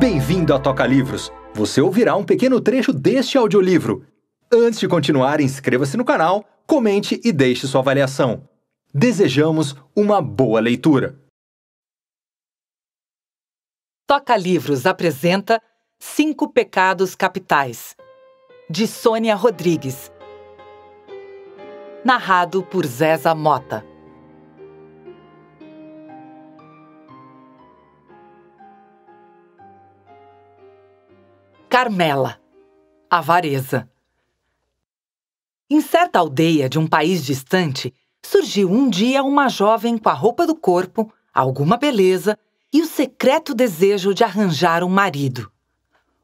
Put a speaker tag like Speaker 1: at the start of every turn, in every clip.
Speaker 1: Bem-vindo à Toca Livros. Você ouvirá um pequeno trecho deste audiolivro. Antes de continuar, inscreva-se no canal, comente e deixe sua avaliação. Desejamos uma boa leitura. Toca Livros apresenta Cinco Pecados Capitais, de Sônia Rodrigues. Narrado por Zéza Mota. Carmela Avareza. Em certa aldeia de um país distante, surgiu um dia uma jovem com a roupa do corpo, alguma beleza e o secreto desejo de arranjar um marido.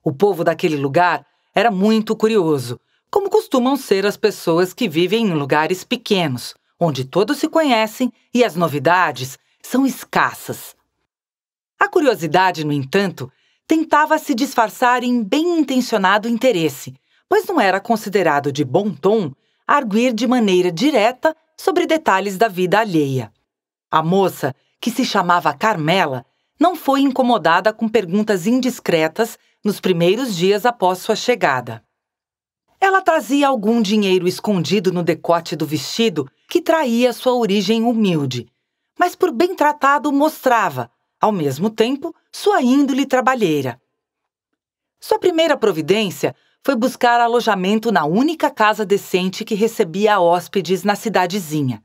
Speaker 1: O povo daquele lugar era muito curioso, como costumam ser as pessoas que vivem em lugares pequenos, onde todos se conhecem e as novidades são escassas. A curiosidade, no entanto, tentava se disfarçar em bem intencionado interesse, pois não era considerado de bom tom arguir de maneira direta sobre detalhes da vida alheia. A moça, que se chamava Carmela, não foi incomodada com perguntas indiscretas nos primeiros dias após sua chegada. Ela trazia algum dinheiro escondido no decote do vestido que traía sua origem humilde, mas por bem tratado mostrava, ao mesmo tempo, sua índole trabalheira. Sua primeira providência foi buscar alojamento na única casa decente que recebia hóspedes na cidadezinha.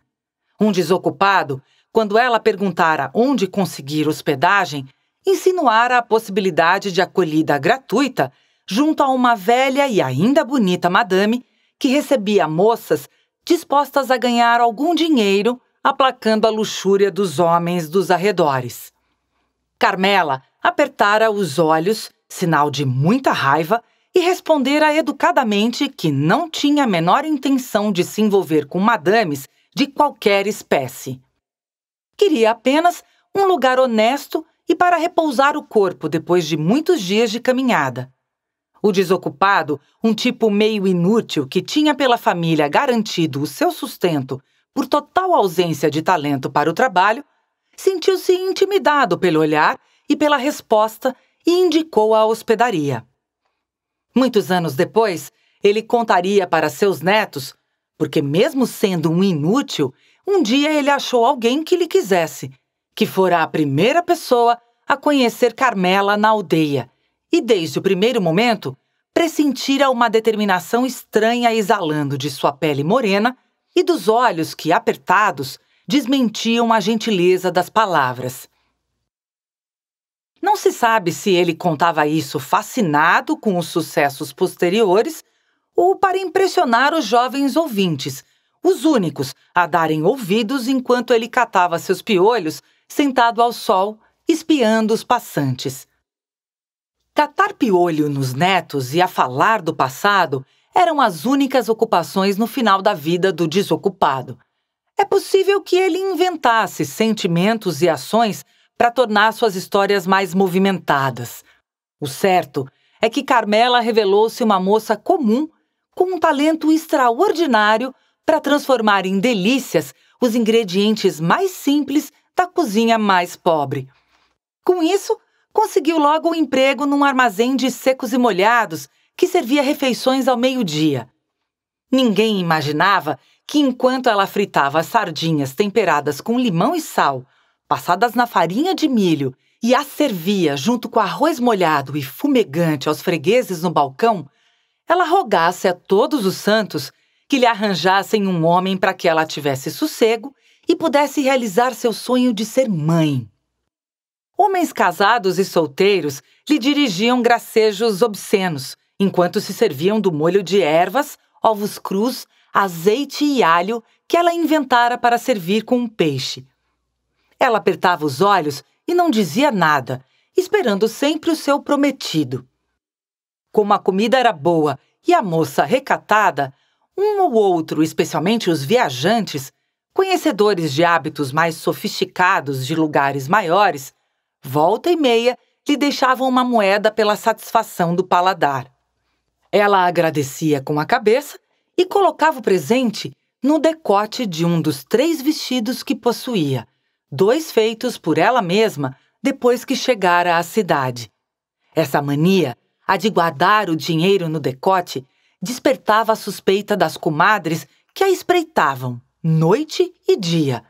Speaker 1: Um desocupado, quando ela perguntara onde conseguir hospedagem, insinuara a possibilidade de acolhida gratuita junto a uma velha e ainda bonita madame que recebia moças dispostas a ganhar algum dinheiro aplacando a luxúria dos homens dos arredores. Carmela apertara os olhos, sinal de muita raiva, e respondera educadamente que não tinha a menor intenção de se envolver com madames de qualquer espécie. Queria apenas um lugar honesto e para repousar o corpo depois de muitos dias de caminhada. O desocupado, um tipo meio inútil que tinha pela família garantido o seu sustento por total ausência de talento para o trabalho, sentiu-se intimidado pelo olhar e pela resposta e indicou a hospedaria. Muitos anos depois, ele contaria para seus netos, porque, mesmo sendo um inútil, um dia ele achou alguém que lhe quisesse, que fora a primeira pessoa a conhecer Carmela na aldeia, e desde o primeiro momento pressentira uma determinação estranha exalando de sua pele morena e dos olhos que, apertados, desmentiam a gentileza das palavras. Não se sabe se ele contava isso fascinado com os sucessos posteriores ou para impressionar os jovens ouvintes, os únicos a darem ouvidos enquanto ele catava seus piolhos sentado ao sol, espiando os passantes. Catar piolho nos netos e a falar do passado eram as únicas ocupações no final da vida do desocupado. É possível que ele inventasse sentimentos e ações para tornar suas histórias mais movimentadas. O certo é que Carmela revelou-se uma moça comum, com um talento extraordinário para transformar em delícias os ingredientes mais simples da cozinha mais pobre. Com isso, conseguiu logo um emprego num armazém de secos e molhados que servia refeições ao meio-dia. Ninguém imaginava que enquanto ela fritava as sardinhas temperadas com limão e sal, passadas na farinha de milho e as servia junto com arroz molhado e fumegante aos fregueses no balcão, ela rogasse a todos os santos que lhe arranjassem um homem para que ela tivesse sossego e pudesse realizar seu sonho de ser mãe. Homens casados e solteiros lhe dirigiam gracejos obscenos, enquanto se serviam do molho de ervas, ovos crus, azeite e alho que ela inventara para servir com um peixe. Ela apertava os olhos e não dizia nada, esperando sempre o seu prometido. Como a comida era boa e a moça recatada, um ou outro, especialmente os viajantes, conhecedores de hábitos mais sofisticados de lugares maiores, volta e meia lhe deixavam uma moeda pela satisfação do paladar. Ela agradecia com a cabeça e colocava o presente no decote de um dos três vestidos que possuía, dois feitos por ela mesma depois que chegara à cidade. Essa mania, a de guardar o dinheiro no decote, despertava a suspeita das comadres que a espreitavam, noite e dia.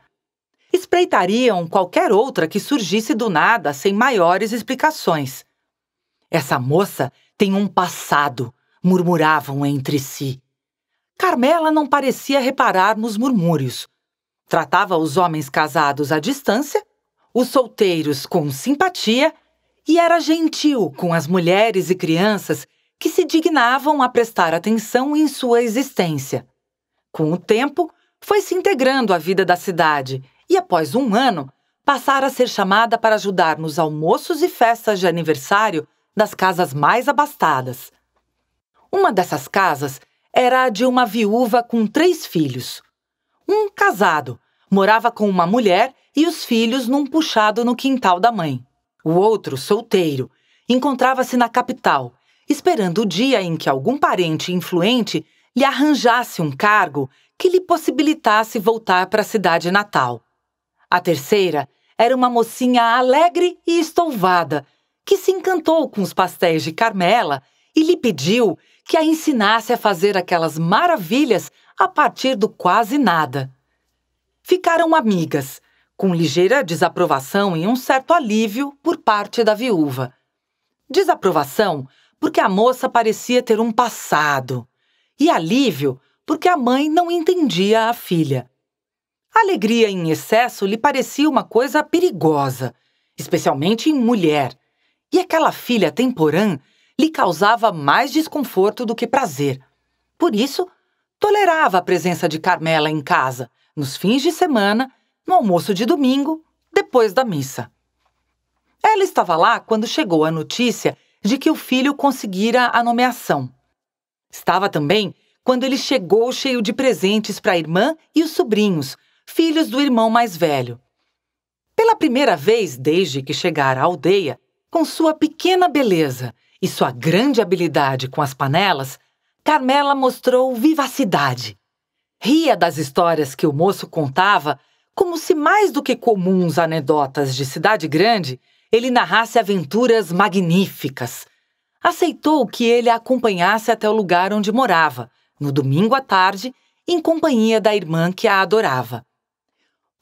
Speaker 1: Espreitariam qualquer outra que surgisse do nada sem maiores explicações. Essa moça tem um passado, murmuravam entre si. Carmela não parecia reparar nos murmúrios. Tratava os homens casados à distância, os solteiros com simpatia e era gentil com as mulheres e crianças que se dignavam a prestar atenção em sua existência. Com o tempo, foi se integrando à vida da cidade e, após um ano, passara a ser chamada para ajudar nos almoços e festas de aniversário das casas mais abastadas. Uma dessas casas era a de uma viúva com três filhos. Um casado morava com uma mulher e os filhos num puxado no quintal da mãe. O outro, solteiro, encontrava-se na capital, esperando o dia em que algum parente influente lhe arranjasse um cargo que lhe possibilitasse voltar para a cidade natal. A terceira era uma mocinha alegre e estouvada, que se encantou com os pastéis de Carmela e lhe pediu que a ensinasse a fazer aquelas maravilhas a partir do quase nada. Ficaram amigas, com ligeira desaprovação e um certo alívio por parte da viúva. Desaprovação porque a moça parecia ter um passado, e alívio porque a mãe não entendia a filha. A alegria em excesso lhe parecia uma coisa perigosa, especialmente em mulher, e aquela filha temporã lhe causava mais desconforto do que prazer. Por isso, tolerava a presença de Carmela em casa, nos fins de semana, no almoço de domingo, depois da missa. Ela estava lá quando chegou a notícia de que o filho conseguira a nomeação. Estava também quando ele chegou cheio de presentes para a irmã e os sobrinhos, filhos do irmão mais velho. Pela primeira vez desde que chegara à aldeia, com sua pequena beleza e sua grande habilidade com as panelas, Carmela mostrou vivacidade. Ria das histórias que o moço contava, como se mais do que comuns anedotas de cidade grande, ele narrasse aventuras magníficas. Aceitou que ele a acompanhasse até o lugar onde morava, no domingo à tarde, em companhia da irmã que a adorava.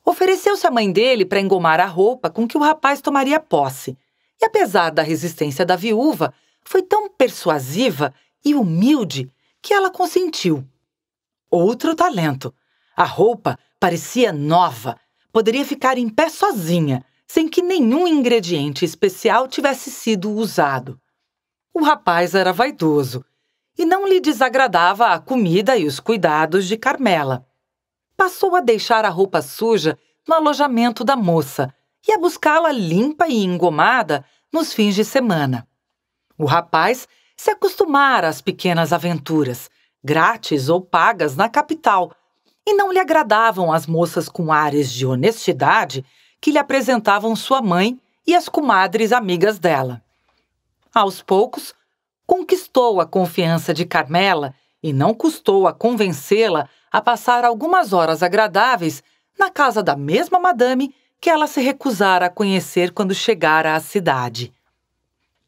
Speaker 1: Ofereceu-se à mãe dele para engomar a roupa com que o rapaz tomaria posse, e apesar da resistência da viúva, foi tão persuasiva e humilde que ela consentiu. Outro talento. A roupa parecia nova, poderia ficar em pé sozinha, sem que nenhum ingrediente especial tivesse sido usado. O rapaz era vaidoso e não lhe desagradava a comida e os cuidados de Carmela. Passou a deixar a roupa suja no alojamento da moça e a buscá-la limpa e engomada nos fins de semana. O rapaz se acostumara às pequenas aventuras, grátis ou pagas na capital, e não lhe agradavam as moças com ares de honestidade que lhe apresentavam sua mãe e as comadres amigas dela. Aos poucos, conquistou a confiança de Carmela e não custou a convencê-la a passar algumas horas agradáveis na casa da mesma madame que ela se recusara a conhecer quando chegara à cidade.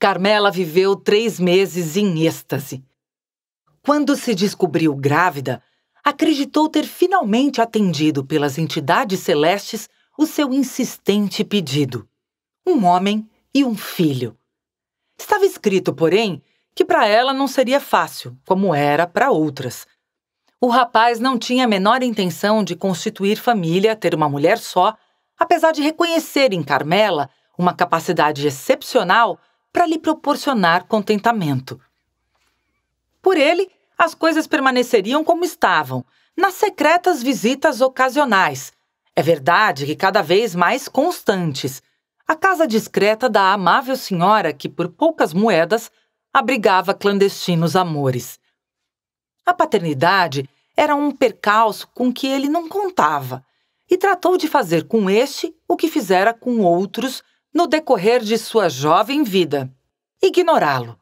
Speaker 1: Carmela viveu três meses em êxtase. Quando se descobriu grávida, acreditou ter finalmente atendido pelas entidades celestes o seu insistente pedido: um homem e um filho. Estava escrito, porém, que para ela não seria fácil, como era para outras. O rapaz não tinha a menor intenção de constituir família, ter uma mulher só, apesar de reconhecer em Carmela uma capacidade excepcional para lhe proporcionar contentamento. Por ele, as coisas permaneceriam como estavam, nas secretas visitas ocasionais. É verdade que cada vez mais constantes. A casa discreta da amável senhora que, por poucas moedas, abrigava clandestinos amores. A paternidade era um percalço com que ele não contava e tratou de fazer com este o que fizera com outros no decorrer de sua jovem vida. Ignorá-lo.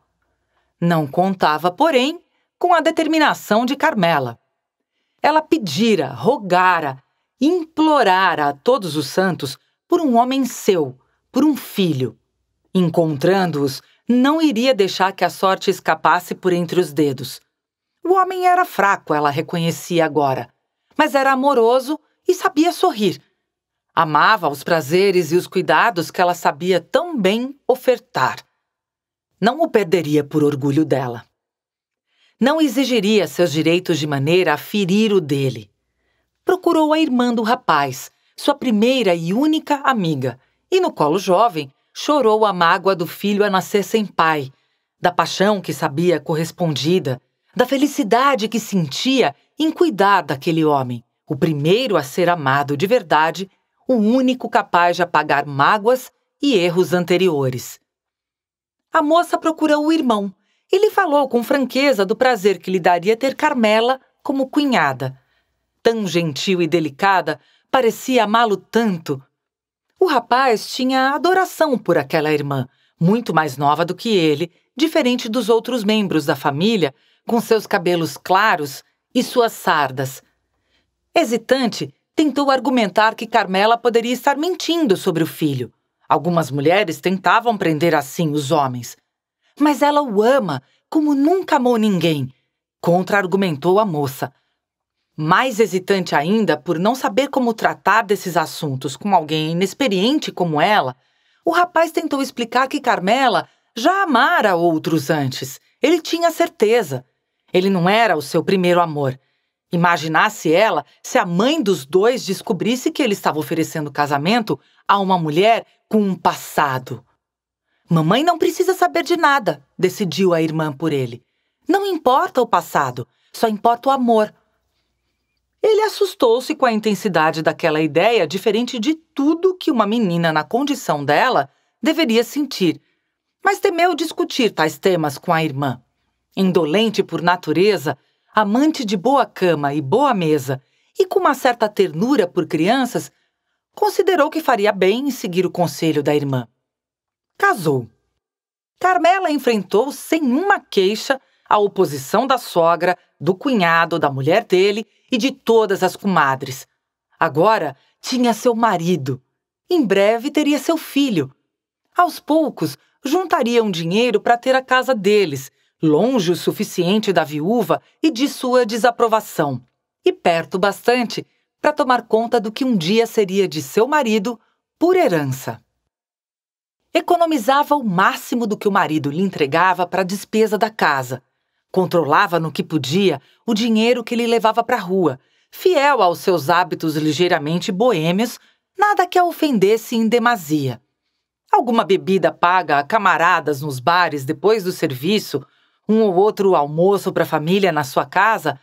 Speaker 1: Não contava, porém, com a determinação de Carmela. Ela pedira, rogara, implorara a todos os santos por um homem seu, por um filho. Encontrando-os, não iria deixar que a sorte escapasse por entre os dedos. O homem era fraco, ela reconhecia agora, mas era amoroso e sabia sorrir Amava os prazeres e os cuidados que ela sabia tão bem ofertar. Não o perderia por orgulho dela. Não exigiria seus direitos de maneira a ferir o dele. Procurou a irmã do rapaz, sua primeira e única amiga, e no colo jovem chorou a mágoa do filho a nascer sem pai, da paixão que sabia correspondida, da felicidade que sentia em cuidar daquele homem, o primeiro a ser amado de verdade o único capaz de apagar mágoas e erros anteriores. A moça procurou o irmão e lhe falou com franqueza do prazer que lhe daria ter Carmela como cunhada. Tão gentil e delicada, parecia amá-lo tanto. O rapaz tinha adoração por aquela irmã, muito mais nova do que ele, diferente dos outros membros da família, com seus cabelos claros e suas sardas. Hesitante, tentou argumentar que Carmela poderia estar mentindo sobre o filho. Algumas mulheres tentavam prender assim os homens. Mas ela o ama como nunca amou ninguém, contra-argumentou a moça. Mais hesitante ainda por não saber como tratar desses assuntos com alguém inexperiente como ela, o rapaz tentou explicar que Carmela já amara outros antes. Ele tinha certeza. Ele não era o seu primeiro amor. Imaginasse ela se a mãe dos dois descobrisse que ele estava oferecendo casamento a uma mulher com um passado. Mamãe não precisa saber de nada, decidiu a irmã por ele. Não importa o passado, só importa o amor. Ele assustou-se com a intensidade daquela ideia, diferente de tudo que uma menina na condição dela deveria sentir, mas temeu discutir tais temas com a irmã. Indolente por natureza, amante de boa cama e boa mesa, e com uma certa ternura por crianças, considerou que faria bem em seguir o conselho da irmã. Casou. Carmela enfrentou sem uma queixa a oposição da sogra, do cunhado, da mulher dele e de todas as comadres. Agora tinha seu marido. Em breve teria seu filho. Aos poucos, juntariam dinheiro para ter a casa deles longe o suficiente da viúva e de sua desaprovação, e perto bastante para tomar conta do que um dia seria de seu marido por herança. Economizava o máximo do que o marido lhe entregava para a despesa da casa. Controlava no que podia o dinheiro que lhe levava para a rua, fiel aos seus hábitos ligeiramente boêmios, nada que a ofendesse em demasia. Alguma bebida paga a camaradas nos bares depois do serviço um ou outro almoço para a família na sua casa,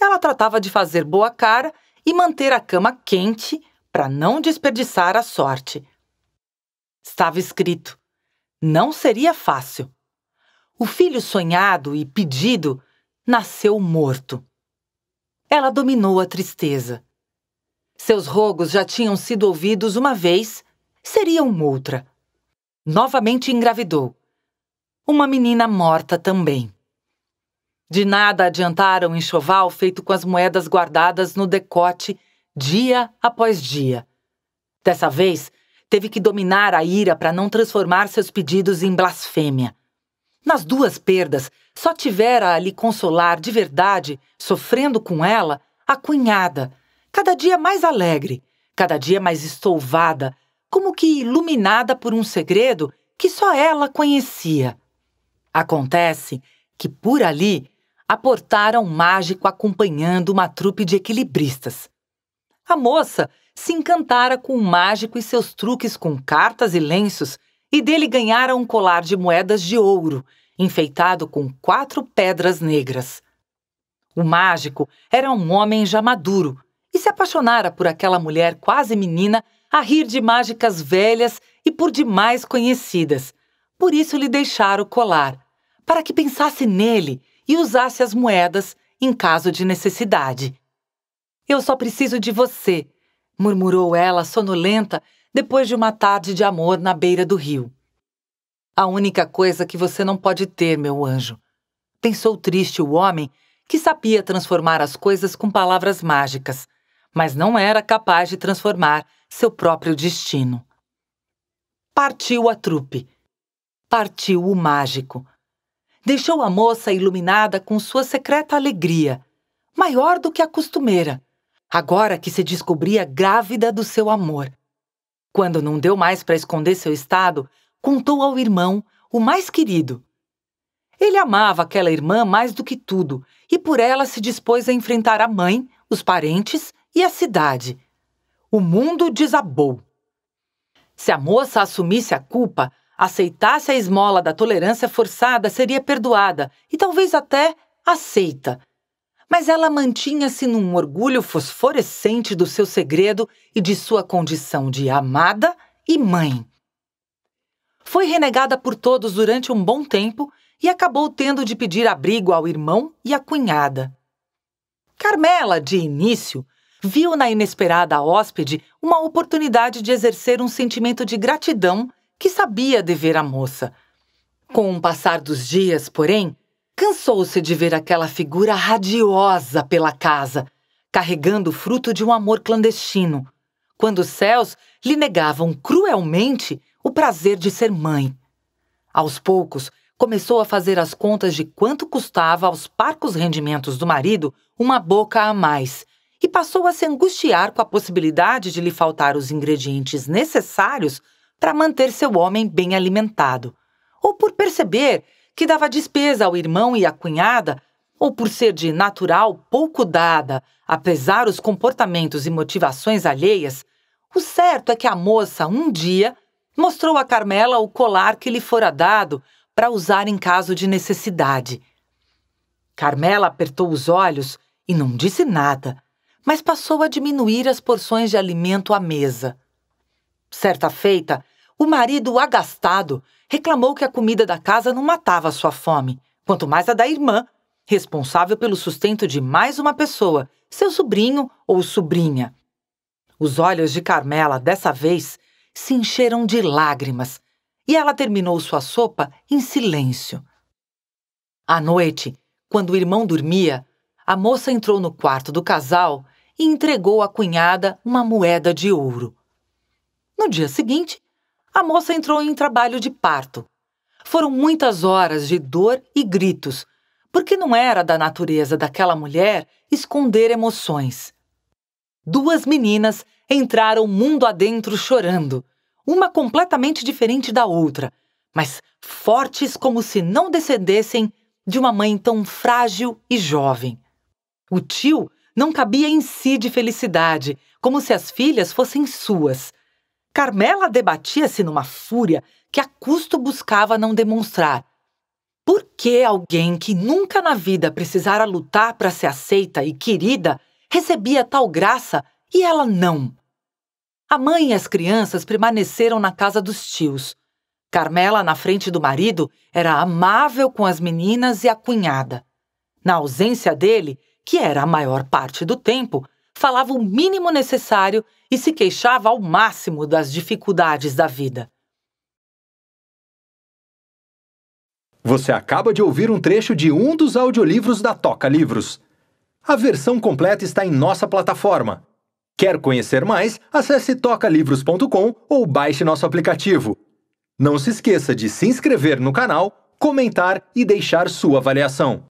Speaker 1: ela tratava de fazer boa cara e manter a cama quente para não desperdiçar a sorte. Estava escrito: não seria fácil. O filho sonhado e pedido nasceu morto. Ela dominou a tristeza. Seus rogos já tinham sido ouvidos uma vez, seriam outra. Novamente engravidou uma menina morta também. De nada adiantaram o enxoval feito com as moedas guardadas no decote dia após dia. Dessa vez, teve que dominar a ira para não transformar seus pedidos em blasfêmia. Nas duas perdas, só tivera a lhe consolar de verdade, sofrendo com ela, a cunhada, cada dia mais alegre, cada dia mais estouvada, como que iluminada por um segredo que só ela conhecia. Acontece que por ali aportaram um mágico acompanhando uma trupe de equilibristas. A moça se encantara com o mágico e seus truques com cartas e lenços, e dele ganhara um colar de moedas de ouro, enfeitado com quatro pedras negras. O mágico era um homem já maduro e se apaixonara por aquela mulher quase menina a rir de mágicas velhas e por demais conhecidas, por isso lhe deixara o colar, para que pensasse nele e usasse as moedas em caso de necessidade. Eu só preciso de você, murmurou ela sonolenta depois de uma tarde de amor na beira do rio. A única coisa que você não pode ter, meu anjo. Pensou triste o homem que sabia transformar as coisas com palavras mágicas, mas não era capaz de transformar seu próprio destino. Partiu a trupe partiu o mágico. Deixou a moça iluminada com sua secreta alegria, maior do que a costumeira, agora que se descobria grávida do seu amor. Quando não deu mais para esconder seu estado, contou ao irmão, o mais querido. Ele amava aquela irmã mais do que tudo e por ela se dispôs a enfrentar a mãe, os parentes e a cidade. O mundo desabou. Se a moça assumisse a culpa, aceitasse a esmola da tolerância forçada, seria perdoada e talvez até aceita. Mas ela mantinha-se num orgulho fosforescente do seu segredo e de sua condição de amada e mãe. Foi renegada por todos durante um bom tempo e acabou tendo de pedir abrigo ao irmão e à cunhada. Carmela, de início, viu na inesperada hóspede uma oportunidade de exercer um sentimento de gratidão que sabia dever à moça. Com o passar dos dias, porém, cansou-se de ver aquela figura radiosa pela casa, carregando o fruto de um amor clandestino, quando os céus lhe negavam cruelmente o prazer de ser mãe. Aos poucos, começou a fazer as contas de quanto custava aos parcos rendimentos do marido uma boca a mais e passou a se angustiar com a possibilidade de lhe faltar os ingredientes necessários para manter seu homem bem alimentado, ou por perceber que dava despesa ao irmão e à cunhada, ou por ser de natural pouco dada, apesar os comportamentos e motivações alheias, o certo é que a moça, um dia, mostrou a Carmela o colar que lhe fora dado para usar em caso de necessidade. Carmela apertou os olhos e não disse nada, mas passou a diminuir as porções de alimento à mesa. Certa feita, o marido, agastado, reclamou que a comida da casa não matava sua fome, quanto mais a da irmã, responsável pelo sustento de mais uma pessoa, seu sobrinho ou sobrinha. Os olhos de Carmela, dessa vez, se encheram de lágrimas e ela terminou sua sopa em silêncio. À noite, quando o irmão dormia, a moça entrou no quarto do casal e entregou à cunhada uma moeda de ouro. No dia seguinte, a moça entrou em trabalho de parto. Foram muitas horas de dor e gritos, porque não era da natureza daquela mulher esconder emoções. Duas meninas entraram mundo adentro chorando, uma completamente diferente da outra, mas fortes como se não descendessem de uma mãe tão frágil e jovem. O tio não cabia em si de felicidade, como se as filhas fossem suas. Carmela debatia-se numa fúria que a custo buscava não demonstrar. Por que alguém que nunca na vida precisara lutar para ser aceita e querida recebia tal graça e ela não? A mãe e as crianças permaneceram na casa dos tios. Carmela, na frente do marido, era amável com as meninas e a cunhada. Na ausência dele, que era a maior parte do tempo, falava o mínimo necessário e se queixava ao máximo das dificuldades da vida. Você acaba de ouvir um trecho de um dos audiolivros da Toca Livros. A versão completa está em nossa plataforma. Quer conhecer mais? Acesse tocalivros.com ou baixe nosso aplicativo. Não se esqueça de se inscrever no canal, comentar e deixar sua avaliação.